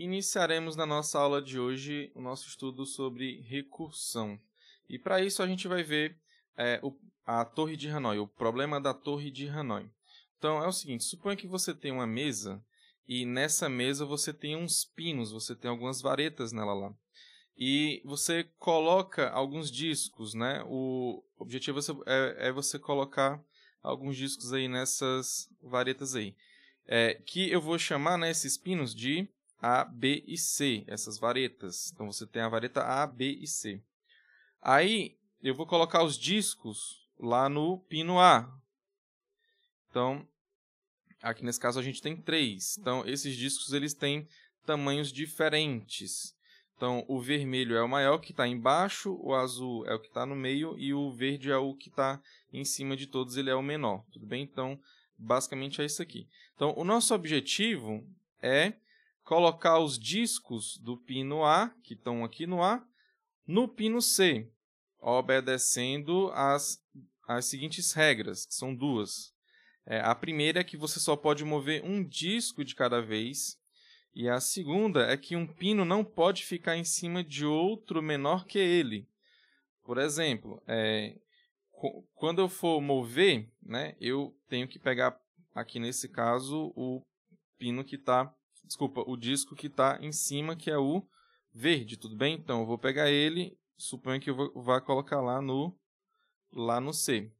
Iniciaremos na nossa aula de hoje o nosso estudo sobre recursão. E para isso a gente vai ver é, o, a Torre de Hanoi, o problema da Torre de Hanoi. Então é o seguinte: suponha que você tem uma mesa e nessa mesa você tem uns pinos, você tem algumas varetas nela lá. E você coloca alguns discos, né? O objetivo é, é, é você colocar alguns discos aí nessas varetas aí. É, que eu vou chamar né, esses pinos de a, B e C, essas varetas. Então você tem a vareta A, B e C. Aí eu vou colocar os discos lá no pino A. Então, aqui nesse caso a gente tem três. Então, esses discos eles têm tamanhos diferentes. Então, o vermelho é o maior que está embaixo, o azul é o que está no meio e o verde é o que está em cima de todos, ele é o menor. Tudo bem? Então, basicamente é isso aqui. Então, o nosso objetivo é colocar os discos do pino A, que estão aqui no A, no pino C, obedecendo as, as seguintes regras, que são duas. É, a primeira é que você só pode mover um disco de cada vez, e a segunda é que um pino não pode ficar em cima de outro menor que ele. Por exemplo, é, quando eu for mover, né, eu tenho que pegar, aqui nesse caso, o pino que está desculpa, o disco que está em cima, que é o verde, tudo bem? Então, eu vou pegar ele, suponho que eu vou, vá colocar lá no, lá no C,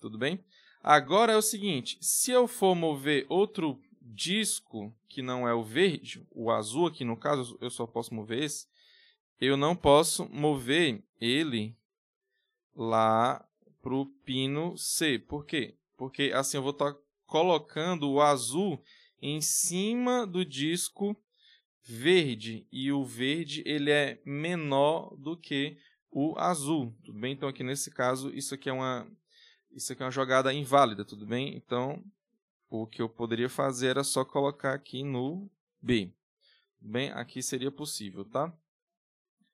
tudo bem? Agora é o seguinte, se eu for mover outro disco que não é o verde, o azul aqui no caso, eu só posso mover esse, eu não posso mover ele lá para o pino C. Por quê? Porque assim eu vou estar tá colocando o azul em cima do disco verde e o verde ele é menor do que o azul, tudo bem? Então aqui nesse caso isso aqui é uma isso aqui é uma jogada inválida, tudo bem? Então o que eu poderia fazer era só colocar aqui no B, tudo bem? Aqui seria possível, tá?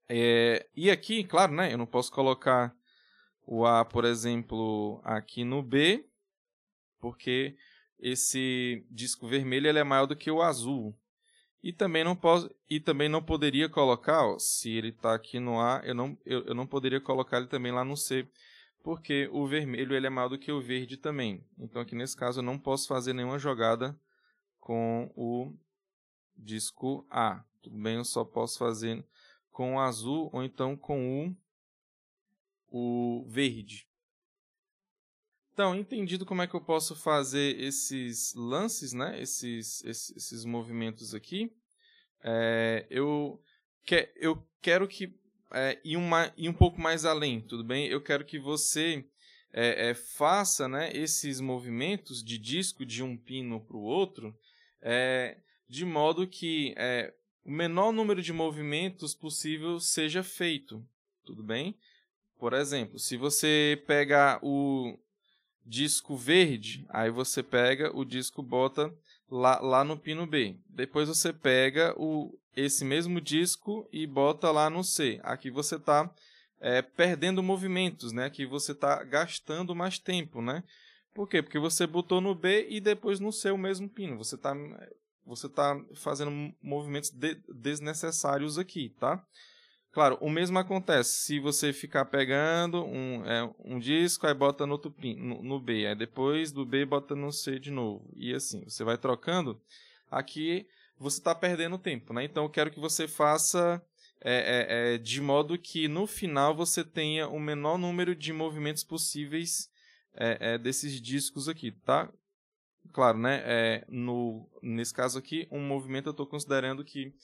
É, e aqui, claro, né? Eu não posso colocar o A, por exemplo, aqui no B, porque esse disco vermelho ele é maior do que o azul. E também não posso e também não poderia colocar, ó, se ele está aqui no A, eu não, eu, eu não poderia colocar ele também lá no C, porque o vermelho ele é maior do que o verde também. Então aqui nesse caso eu não posso fazer nenhuma jogada com o disco A. Tudo bem, eu só posso fazer com o azul ou então com o, o verde. Então, entendido como é que eu posso fazer esses lances, né? Esses, esses, esses movimentos aqui. É, eu, que, eu quero que é, ir, uma, ir um pouco mais além, tudo bem? Eu quero que você é, é faça né, esses movimentos de disco de um pino para o outro, é, de modo que é, o menor número de movimentos possível seja feito, tudo bem? Por exemplo, se você pegar o, disco verde, aí você pega o disco bota lá, lá no pino B. Depois você pega o, esse mesmo disco e bota lá no C. Aqui você está é, perdendo movimentos, né? Aqui você está gastando mais tempo, né? Por quê? Porque você botou no B e depois no C o mesmo pino. Você está você tá fazendo movimentos de, desnecessários aqui, tá? Claro, o mesmo acontece se você ficar pegando um, é, um disco, aí bota no, tupim, no, no, B, aí depois do B bota no C de novo, e assim, você vai trocando. Aqui você está perdendo tempo, né? Então eu quero que você faça é, é, é, de modo que no final você tenha o menor número de movimentos possíveis é, é, desses discos aqui, tá? Claro, né? no, nesse caso aqui, um movimento eu estou considerando que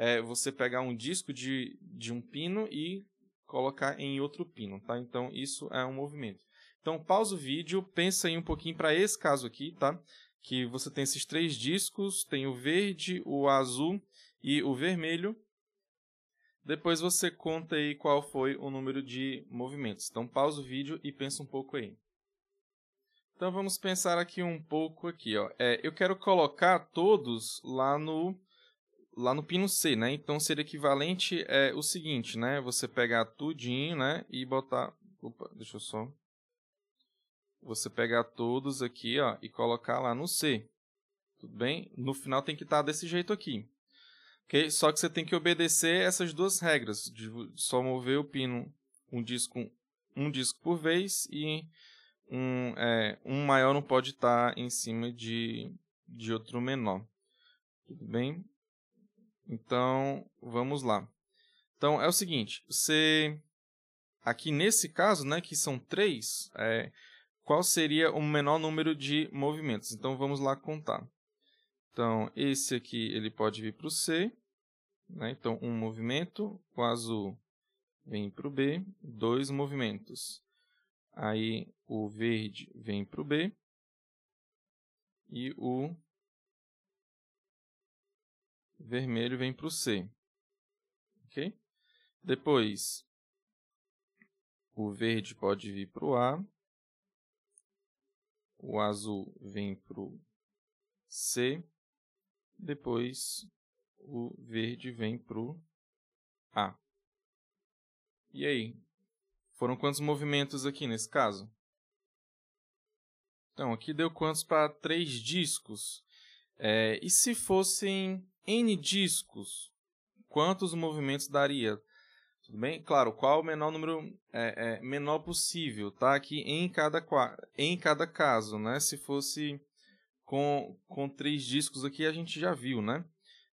é você pegar um disco de, de um pino e colocar em outro pino, tá? Então, isso é um movimento. Então, pausa o vídeo, pensa aí um pouquinho para esse caso aqui, tá? Que você tem esses três discos, tem o verde, o azul e o vermelho. Depois você conta aí qual foi o número de movimentos. Então, pausa o vídeo e pensa um pouco aí. Então vamos pensar aqui um pouco aqui, ó. É, eu quero colocar todos lá no lá no pino C, né? Então seria equivalente é, o seguinte, né? Você pegar tudinho, né? E botar. Opa, deixa eu só. Você pegar todos aqui, ó, e colocar lá no C. Tudo bem? No final tem que estar tá desse jeito aqui. Ok? Só que você tem que obedecer essas duas regras. De só mover o pino um disco, um disco por vez e um, é, um maior não pode estar tá em cima de, de outro menor. Tudo bem? Então, vamos lá. Então, é o seguinte, você... Aqui nesse caso, né, que são três, é, qual seria o menor número de movimentos? Então, vamos lá contar. Então, esse aqui ele pode vir para o C. Né? Então, um movimento, o azul vem para o B, dois movimentos. Aí, o verde vem para o B e o vermelho vem para o C. Ok? Depois, o verde pode vir para o A, o azul vem para o C, depois o verde vem para o A. E aí? Foram quantos movimentos aqui nesse caso? Então, aqui deu quantos para três discos? É, e se fossem N discos, quantos movimentos daria? Tudo bem? Claro, qual o menor número é, é, menor possível, tá? Aqui em cada, em cada caso, né? Se fosse com, com três discos aqui, a gente já viu, né?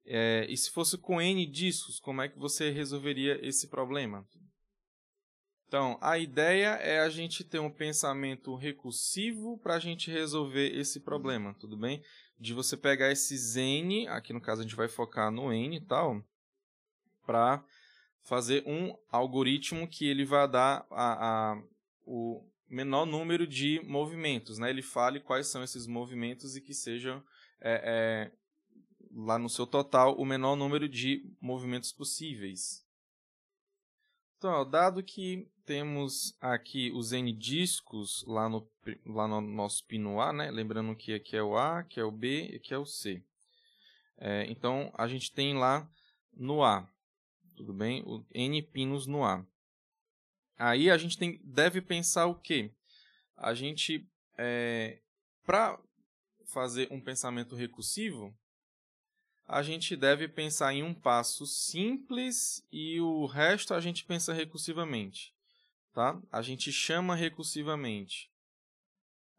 É, e se fosse com N discos, como é que você resolveria esse problema? Então, a ideia é a gente ter um pensamento recursivo para a gente resolver esse problema, tudo bem? de você pegar esses N, aqui no caso a gente vai focar no N e tal, para fazer um algoritmo que ele vai dar a, a, o menor número de movimentos, né? Ele fale quais são esses movimentos e que seja é, é, lá no seu total o menor número de movimentos possíveis. Então, dado que temos aqui os N discos lá no, lá no nosso pino A, né? Lembrando que aqui é o A, aqui é o B e aqui é o C. É, então, a gente tem lá no A, tudo bem? O N pinos no A. Aí a gente tem, deve pensar o quê? A gente, é, para fazer um pensamento recursivo, a gente deve pensar em um passo simples e o resto a gente pensa recursivamente tá? A gente chama recursivamente.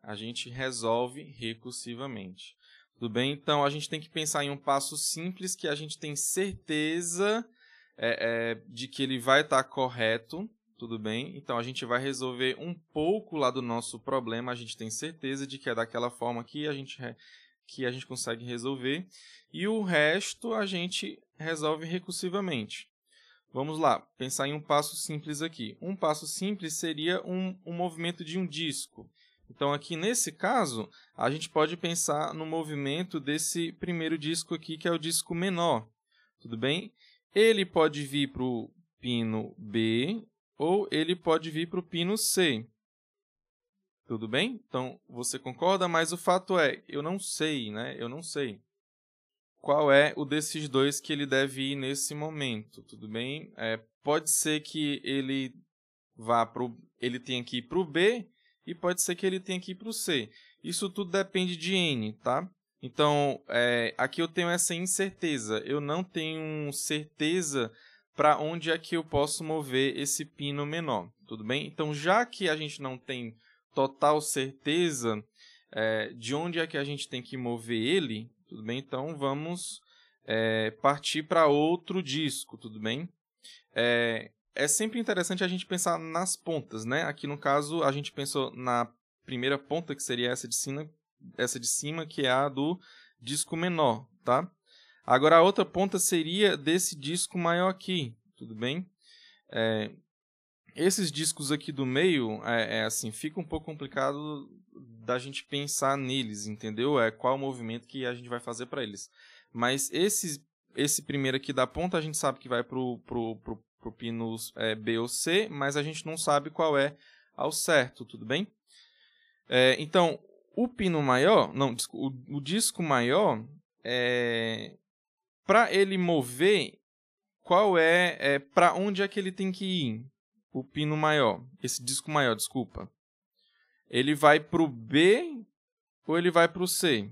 A gente resolve recursivamente. Tudo bem? Então, a gente tem que pensar em um passo simples que a gente tem certeza é, é, de que ele vai estar tá correto, tudo bem? Então, a gente vai resolver um pouco lá do nosso problema, a gente tem certeza de que é daquela forma que a gente, que a gente consegue resolver, e o resto a gente resolve recursivamente. Vamos lá, pensar em um passo simples aqui. Um passo simples seria um, um movimento de um disco. Então, aqui nesse caso, a gente pode pensar no movimento desse primeiro disco aqui, que é o disco menor. Tudo bem? Ele pode vir para o pino B ou ele pode vir para o pino C. Tudo bem? Então, você concorda, mas o fato é, eu não sei, né? Eu não sei qual é o desses dois que ele deve ir nesse momento, tudo bem? É, pode ser que ele vá pro, ele tenha que ir para o B e pode ser que ele tenha que ir para o C. Isso tudo depende de N, tá? Então, é, aqui eu tenho essa incerteza. Eu não tenho certeza para onde é que eu posso mover esse pino menor, tudo bem? Então, já que a gente não tem total certeza é, de onde é que a gente tem que mover ele, tudo bem? Então vamos é, partir para outro disco, tudo bem? É, é sempre interessante a gente pensar nas pontas, né? Aqui no caso a gente pensou na primeira ponta que seria essa de cima, essa de cima que é a do disco menor, tá? Agora a outra ponta seria desse disco maior aqui, tudo bem? É, esses discos aqui do meio, é, é, assim, fica um pouco complicado da gente pensar neles, entendeu? É qual o movimento que a gente vai fazer para eles. Mas esse, esse primeiro aqui da ponta a gente sabe que vai pro, pro, pro, pro pino é, B ou C, mas a gente não sabe qual é ao certo, tudo bem? É, então, o pino maior, não, o, o disco maior, é, para ele mover, qual é, é para onde é que ele tem que ir? O pino maior, esse disco maior, desculpa. Ele vai para o B ou ele vai para o C?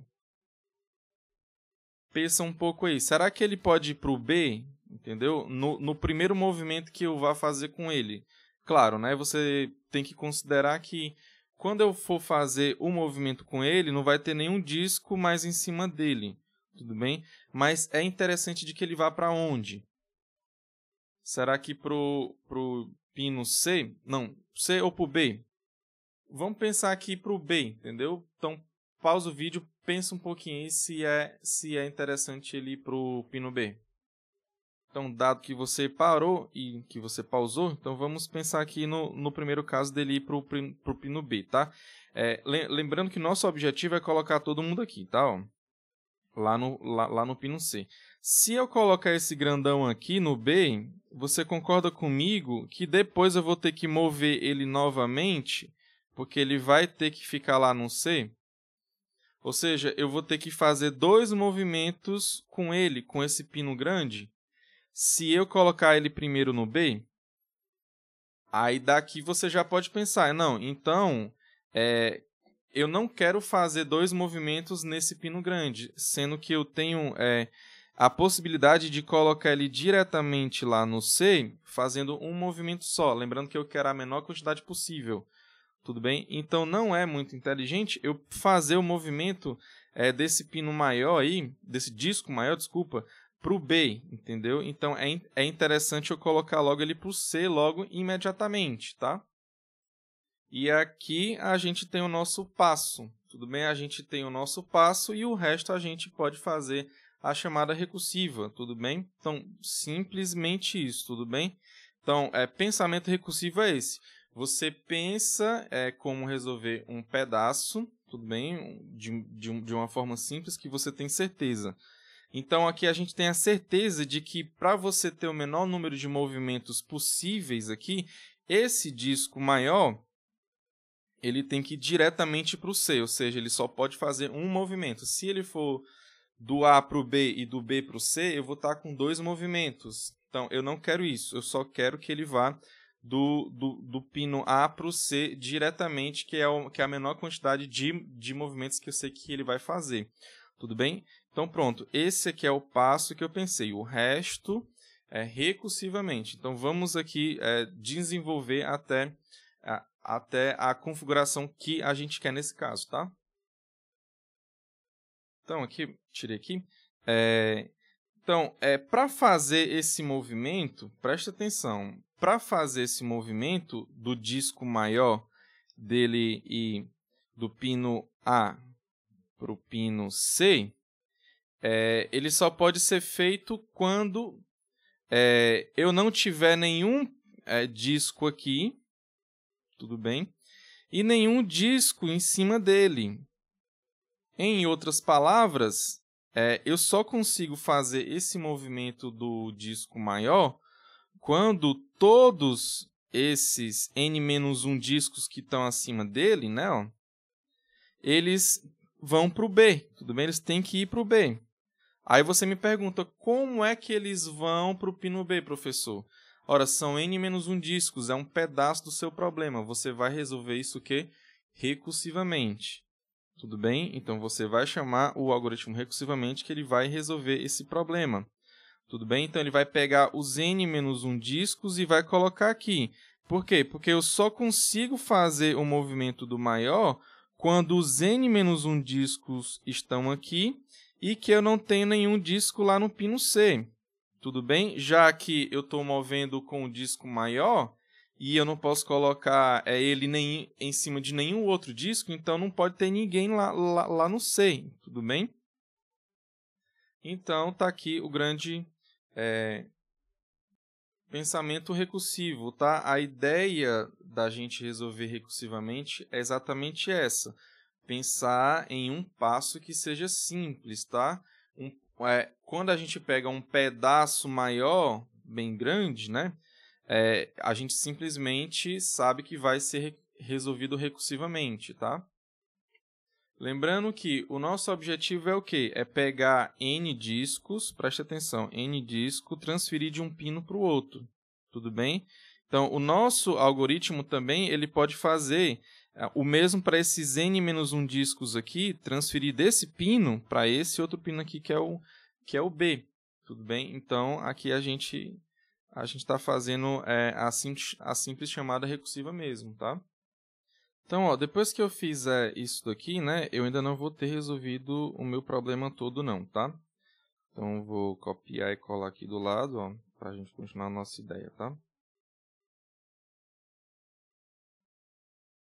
Pensa um pouco aí. Será que ele pode ir para o B? Entendeu? No, no primeiro movimento que eu vá fazer com ele. Claro, né? Você tem que considerar que quando eu for fazer o movimento com ele, não vai ter nenhum disco mais em cima dele, tudo bem? Mas é interessante de que ele vá para onde? Será que pro pro pino C? Não, C ou pro B? Vamos pensar aqui para o B, entendeu? Então, pausa o vídeo, pensa um pouquinho se é, se é interessante ele ir para o pino B. Então, dado que você parou e que você pausou, então vamos pensar aqui no, no primeiro caso dele ir para o pino B, tá? É, lembrando que nosso objetivo é colocar todo mundo aqui, tá? Ó, lá, no, lá, lá no pino C. Se eu colocar esse grandão aqui no B, você concorda comigo que depois eu vou ter que mover ele novamente porque ele vai ter que ficar lá no C. Ou seja, eu vou ter que fazer dois movimentos com ele, com esse pino grande. Se eu colocar ele primeiro no B, aí daqui você já pode pensar, não, então é, eu não quero fazer dois movimentos nesse pino grande, sendo que eu tenho é, a possibilidade de colocar ele diretamente lá no C, fazendo um movimento só. Lembrando que eu quero a menor quantidade possível tudo bem? Então não é muito inteligente eu fazer o movimento é, desse pino maior aí, desse disco maior, desculpa, para o B, entendeu? Então é, é interessante eu colocar logo ele para o C logo imediatamente, tá? E aqui a gente tem o nosso passo, tudo bem? A gente tem o nosso passo e o resto a gente pode fazer a chamada recursiva, tudo bem? Então, simplesmente isso, tudo bem? Então, é, pensamento recursivo é esse. Você pensa é, como resolver um pedaço, tudo bem? De, de, de uma forma simples que você tem certeza. Então aqui a gente tem a certeza de que para você ter o menor número de movimentos possíveis aqui, esse disco maior ele tem que ir diretamente para o C, ou seja, ele só pode fazer um movimento. Se ele for do A para o B e do B para o C, eu vou estar tá com dois movimentos. Então eu não quero isso, eu só quero que ele vá do, do, do pino A para o C diretamente, que é, o, que é a menor quantidade de, de movimentos que eu sei que ele vai fazer. Tudo bem? Então, pronto. Esse aqui é o passo que eu pensei. O resto é recursivamente. Então, vamos aqui é, desenvolver até, a, até a configuração que a gente quer nesse caso, tá? Então, aqui, tirei aqui. É, então, é, para fazer esse movimento, presta atenção para fazer esse movimento do disco maior dele e do pino A para o pino C, é, ele só pode ser feito quando é, eu não tiver nenhum é, disco aqui, tudo bem, e nenhum disco em cima dele. Em outras palavras, é, eu só consigo fazer esse movimento do disco maior quando todos esses N-1 discos que estão acima dele, né, ó, eles vão para o B, tudo bem? Eles têm que ir para o B. Aí você me pergunta, como é que eles vão para o pino B, professor? Ora, são N-1 discos, é um pedaço do seu problema. Você vai resolver isso o quê? Recursivamente. Tudo bem? Então você vai chamar o algoritmo recursivamente que ele vai resolver esse problema. Tudo bem? Então ele vai pegar os n-1 discos e vai colocar aqui. Por quê? Porque eu só consigo fazer o movimento do maior quando os n-1 discos estão aqui e que eu não tenho nenhum disco lá no pino C. Tudo bem? Já que eu estou movendo com o disco maior e eu não posso colocar é, ele nem, em cima de nenhum outro disco, então não pode ter ninguém lá, lá, lá no C. Tudo bem? Então está aqui o grande é, pensamento recursivo, tá? A ideia da gente resolver recursivamente é exatamente essa. Pensar em um passo que seja simples, tá? Um, é, quando a gente pega um pedaço maior, bem grande, né? É, a gente simplesmente sabe que vai ser resolvido recursivamente, tá? Lembrando que o nosso objetivo é o quê? É pegar N discos, preste atenção, N disco, transferir de um pino para o outro, tudo bem? Então, o nosso algoritmo também ele pode fazer é, o mesmo para esses N-1 discos aqui, transferir desse pino para esse outro pino aqui, que é o, que é o B, tudo bem? Então, aqui a gente a gente está fazendo é, a, a simples chamada recursiva mesmo, tá? Então, ó, depois que eu fizer isso daqui, né, eu ainda não vou ter resolvido o meu problema todo não, tá? Então, vou copiar e colar aqui do lado, ó, pra gente continuar a nossa ideia, tá?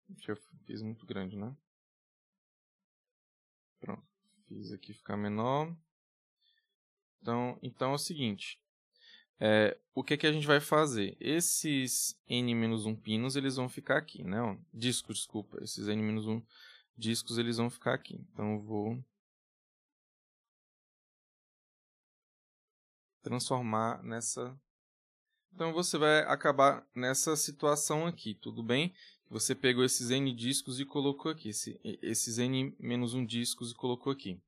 Deixa eu fiz muito grande, né? Pronto, fiz aqui ficar menor. Então, então é o seguinte, é, o que, é que a gente vai fazer? Esses n-1 pinos, eles vão ficar aqui, né? Discos, desculpa. Esses n-1 discos, eles vão ficar aqui. Então, eu vou... Transformar nessa... Então, você vai acabar nessa situação aqui, tudo bem? Você pegou esses n discos e colocou aqui. Esse, esses n-1 discos e colocou aqui.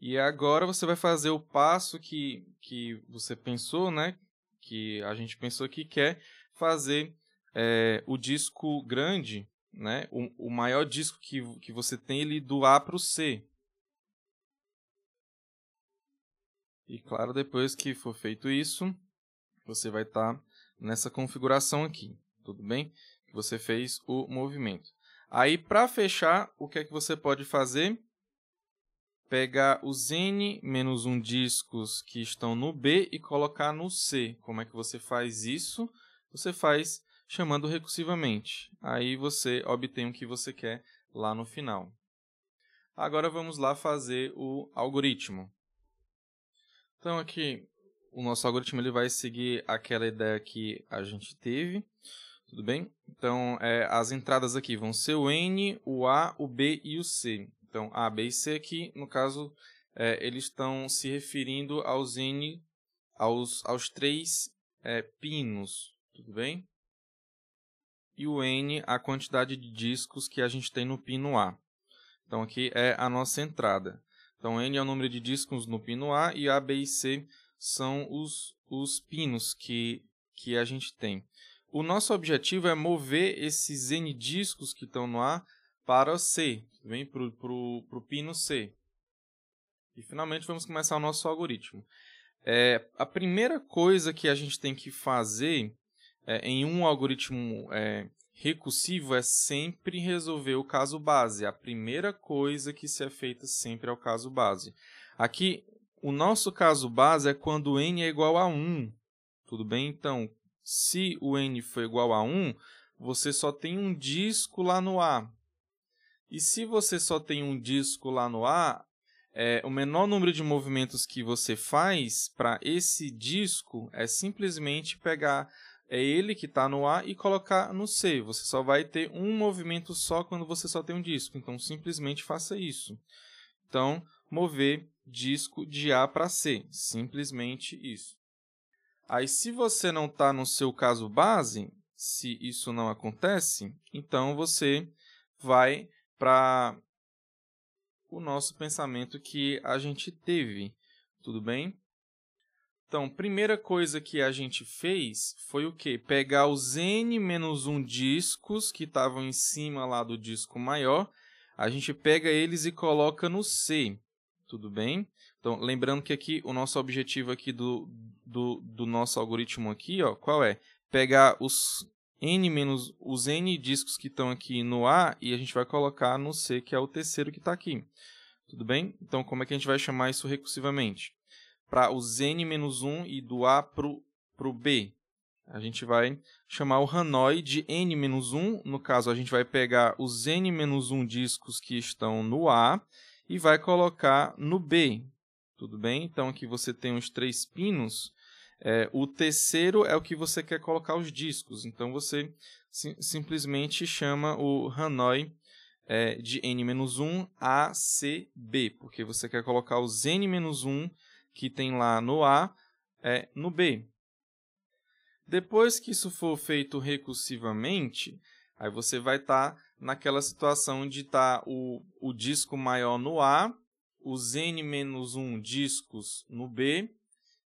E agora você vai fazer o passo que, que você pensou, né? Que a gente pensou que quer fazer é, o disco grande, né? O, o, maior disco que, que você tem, ele do A para o C. E claro, depois que for feito isso, você vai estar tá nessa configuração aqui, tudo bem? Você fez o movimento. Aí, para fechar, o que é que você pode fazer? pegar os N menos 1 discos que estão no B e colocar no C. Como é que você faz isso? Você faz chamando recursivamente. Aí você obtém o que você quer lá no final. Agora vamos lá fazer o algoritmo. Então aqui o nosso algoritmo ele vai seguir aquela ideia que a gente teve, tudo bem? Então é, as entradas aqui vão ser o n, o a, o b e o c. Então, A, B e C aqui, no caso, é, eles estão se referindo aos N, aos, aos três é, pinos, tudo bem? E o N, a quantidade de discos que a gente tem no pino A. Então, aqui é a nossa entrada. Então, N é o número de discos no pino A e A, B e C são os, os pinos que, que a gente tem. O nosso objetivo é mover esses N discos que estão no A para C, vem para o pino C. E finalmente vamos começar o nosso algoritmo. É, a primeira coisa que a gente tem que fazer é, em um algoritmo é, recursivo é sempre resolver o caso base. A primeira coisa que se é feita sempre é o caso base. Aqui, o nosso caso base é quando n é igual a 1. Tudo bem? Então, se o n for igual a 1, você só tem um disco lá no A. E se você só tem um disco lá no ar, é, o menor número de movimentos que você faz para esse disco é simplesmente pegar é ele que está no A e colocar no C. Você só vai ter um movimento só quando você só tem um disco. Então, simplesmente faça isso. Então, mover disco de A para C. Simplesmente isso. Aí, se você não está no seu caso base, se isso não acontece, então você vai para o nosso pensamento que a gente teve, tudo bem? Então, primeira coisa que a gente fez foi o quê? Pegar os n menos 1 discos que estavam em cima lá do disco maior, a gente pega eles e coloca no C, tudo bem? Então, lembrando que aqui o nosso objetivo aqui do, do, do nosso algoritmo aqui, ó, qual é? Pegar os N menos os N discos que estão aqui no A e a gente vai colocar no C, que é o terceiro que está aqui. Tudo bem? Então, como é que a gente vai chamar isso recursivamente? Para os N menos 1 e do A para o B, a gente vai chamar o Hanoi de N menos 1. No caso, a gente vai pegar os N menos 1 discos que estão no A e vai colocar no B. Tudo bem? Então, aqui você tem os três pinos é, o terceiro é o que você quer colocar os discos, então você sim, simplesmente chama o Hanoi é, de N-1 ACB, porque você quer colocar os N-1 que tem lá no A é, no B. Depois que isso for feito recursivamente, aí você vai estar tá naquela situação de estar tá o, o disco maior no A, os N-1 discos no B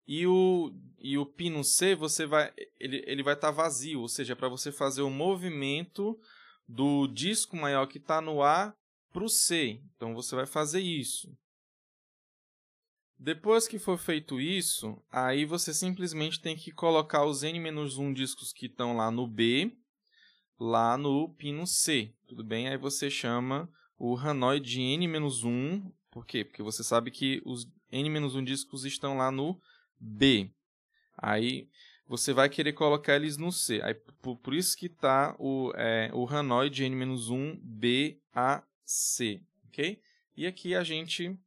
e o, e o pino C, você vai, ele, ele vai estar tá vazio, ou seja, é para você fazer o movimento do disco maior que está no A para o C. Então, você vai fazer isso. Depois que for feito isso, aí você simplesmente tem que colocar os N-1 discos que estão lá no B, lá no pino C, tudo bem? Aí você chama o Hanoi de N-1, por quê? Porque você sabe que os N-1 discos estão lá no B. Aí você vai querer colocar eles no C. Aí, por, por isso que está o, é, o Hanoi de N-1 B A C. Ok? E aqui a gente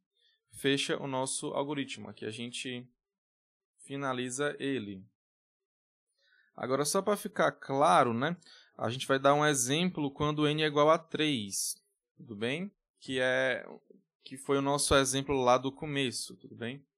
fecha o nosso algoritmo. Aqui a gente finaliza ele. Agora, só para ficar claro, né? A gente vai dar um exemplo quando n é igual a 3, tudo bem? Que é que foi o nosso exemplo lá do começo, tudo bem?